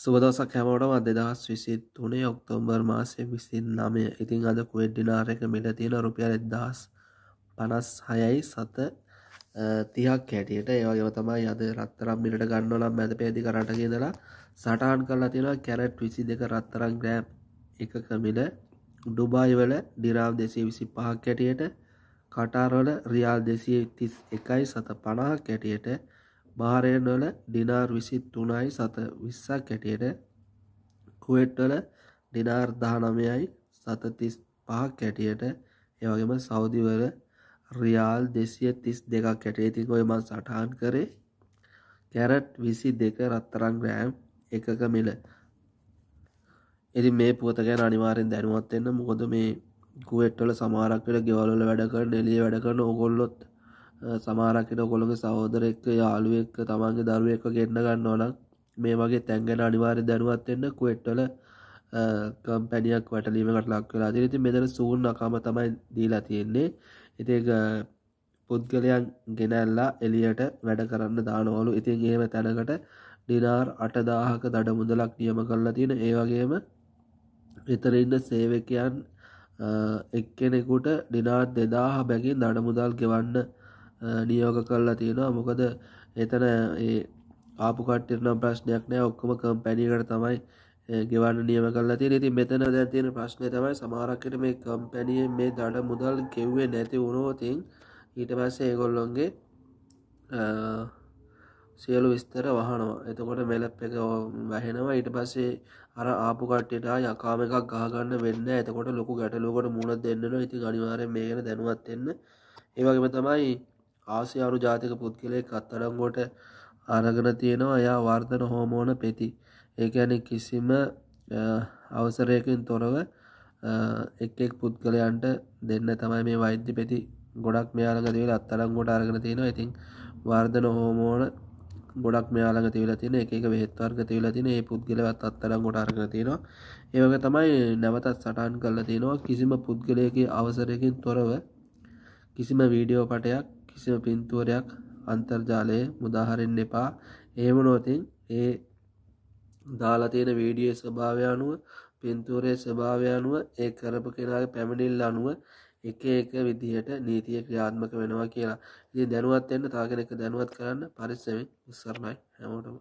සුවදසක් හැමෝටම දෙදහස් විසි තුනේ ඔක්තෝම්බර් මාසය විසින් නමය ඉතින් අද කුවෙඩ්ඩිනාරක මිල තියෙන රුපියල් එදහස් පනස් හයයි සත තියක් හැටියට ඒවගේ තමයි අද රත්තරම් මිට ගන්නවලම් ඇද පේදි කරට කියදලා සටහන් කරලා තියෙන කැරට් විසි දෙක රත්තරම් ග්‍රෑම් එකක මිල ඩුබායිවල ඩිරාම් දෙසේ විසි පහක් කැටියට කටාරවල රියල් දෙසිය තිස් එකයි සත පනාහ කැටියට බාරයන්වල ඩිනාර් විසිත් තුනයි සත විස්සක් කැටියට කුවෙට්වල ඩිනාර් දානමයයි සතතිස් පහක් කැටියට ඒවගේම සෞදිවල රියාල් දෙසිය තිස් දෙකක් කැටේති ගොයමන් සටහන් කරේ කැරට් විසි දෙක රත්තරන් ග්‍රෑම් එකක මිල එති මේ පුවත ගැන අනිවාරෙන් දැනුවත්වෙන්න මොකොද මේ කුවෙට්වල සමාරක්වට ගෙවලල වැඩ කරන එලිය වැඩ කරන ඕගොල්ලොත් සමාරක්කට කොළොගේ සහෝදරෙක්ක යාළුවෙක්ක තමන්ගේ දරුවෙක්ක ගෙන්න්න ගන්න ඕනම් මේ වගේ තැන්ගෙන අනිවාර්ය දැනුවත්වෙන්න කුවට්ටල කම්පැනියක් වැටලීමකට ලක් වෙලා තිරිති මෙදන සූන් අකාම තමයි දීලා තියෙන්නේ ඉතික පුද්ගලයන් ගෙනැල්ලා එලියට වැඩ කරන්න දානවලු ඉතින් ඒම තැනකට ඩිනාර් අටදාහක දඩ මුදලක් නියම කරලා තියෙන ඒවගේම එතරඉන්න සේවකයන් එක්කෙනෙකුට ඩිනාර් දෙදාහ බැගින් දඩමුදල් ගෙවන්න නියෝග කරලා තියෙනවා මොකද එතන ඒ ආපුකටනම් ප්‍රශ්නයක් නෑ ඔක්කොම කම්පැනීකට තමයි ගෙවන්න නියම කරලා තිය ඉති මෙතන දැ තියෙන ප්‍රශ්නය තමයි සමහරක්කට මේ කම්පැනිය මේ දඩ මුදල් ගෙව්වේ නැති වුණෝතින් ඊට පස්සේ ඒගොල්ලොන්ගේ සියලු විස්තර වහනවා එතකොට මෙලප් එක වැහෙනවා ඊට පස්සේ අර ආපු කට්ටට යකාම එකක් ගාගන්න වෙන්න එතකොට ලොකු ගැටලුවකට මුණ දෙන්නන ඉති ගනිවාරය මේගෙන දැනුවත් එන්න ඒවගේම තමයි ආසියාරු ජාතික පුද්ගලයෙක් අත්තරංගොට අරගෙන තියෙනවා එයා වර්ධන හෝමෝන පෙති ඒකැන කිසිම අවසරයකින් තොරව එක්ෙක් පුද්ගලයන්ට දෙන්න තමයි මේ වෛද්‍ය පෙති ගොඩක් මෙයාලගදවෙල අත්තරං ගොඩ අරගෙන තියෙනවා ඉතින් වර්ධන හෝමෝන ගොඩක් මෙයාලග තිවල තින එක වෙහෙත්වර්ග තිවල තින ඒ පුද්ගලවත් අත්තරම් ගොඩාර්ග තියෙනවා ඒවක තමයි නැවතත් සටන් කරලා තියෙනවා කිසිම පුද්ගලයක අවසරයකින් තොරව කිසිම වීඩියෝ පටයක් කිසිම පින්තුවරයක් අන්තර්ජාලයේ මුදාහරෙන් එපා ඒම නොතින් ඒ දාලතියෙන වීඩියේ ස්භාවය අනුව පින්තුරේ ස්භාවය අනුව ඒ කරපු කෙනගේ පැමිණිල් අනුව එක එක විදිහට නීතිය ක්‍රියාත්මක වෙනවා කියලා ඉති දැනුවත් එන්න තාගෙනෙක දැනුවත් කරන්න පරිස්සමෙන් උස්සරණයි හැමෝටම